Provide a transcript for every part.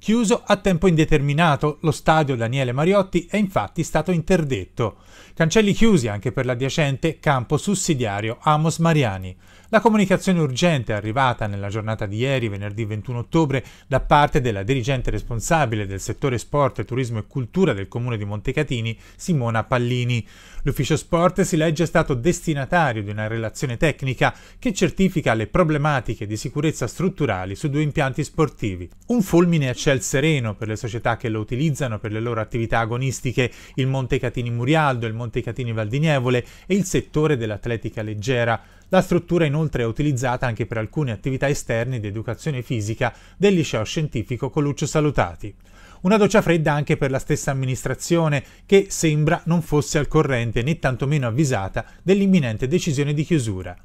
Chiuso a tempo indeterminato, lo stadio Daniele Mariotti è infatti stato interdetto. Cancelli chiusi anche per l'adiacente campo sussidiario Amos Mariani. La comunicazione urgente arrivata nella giornata di ieri, venerdì 21 ottobre, da parte della dirigente responsabile del settore sport, turismo e cultura del comune di Montecatini, Simona Pallini. L'ufficio sport si legge è stato destinatario di una relazione tecnica che certifica le problematiche di sicurezza strutturali su due impianti sportivi. Un fulmine a ciel sereno per le società che lo utilizzano per le loro attività agonistiche, il Montecatini Murialdo, il Montecatini Valdinievole e il settore dell'atletica leggera la struttura inoltre è utilizzata anche per alcune attività esterne di educazione fisica del liceo scientifico Coluccio Salutati. Una doccia fredda anche per la stessa amministrazione, che sembra non fosse al corrente né tantomeno avvisata dell'imminente decisione di chiusura.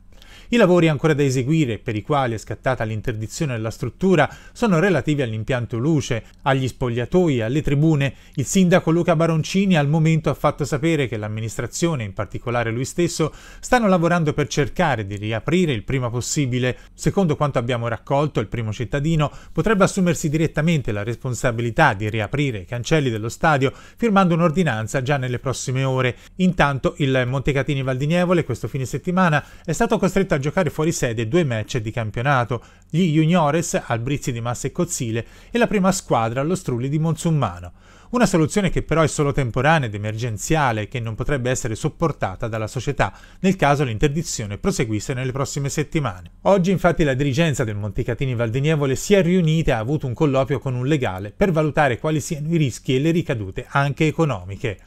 I lavori ancora da eseguire e per i quali è scattata l'interdizione della struttura sono relativi all'impianto luce, agli spogliatoi, alle tribune. Il sindaco Luca Baroncini al momento ha fatto sapere che l'amministrazione, in particolare lui stesso, stanno lavorando per cercare di riaprire il prima possibile. Secondo quanto abbiamo raccolto, il primo cittadino potrebbe assumersi direttamente la responsabilità di riaprire i cancelli dello stadio firmando un'ordinanza già nelle prossime ore. Intanto il Montecatini Valdinievole questo fine settimana è stato costretto a giocare fuori sede due match di campionato, gli juniores al Brizzi di Massa e Cozzile e la prima squadra allo Strulli di Monsummano. Una soluzione che però è solo temporanea ed emergenziale e che non potrebbe essere sopportata dalla società nel caso l'interdizione proseguisse nelle prossime settimane. Oggi infatti la dirigenza del Montecatini Valdinievole si è riunita e ha avuto un colloquio con un legale per valutare quali siano i rischi e le ricadute anche economiche.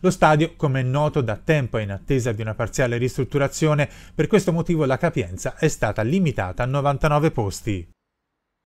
Lo stadio, come è noto da tempo, è in attesa di una parziale ristrutturazione, per questo motivo la capienza è stata limitata a 99 posti.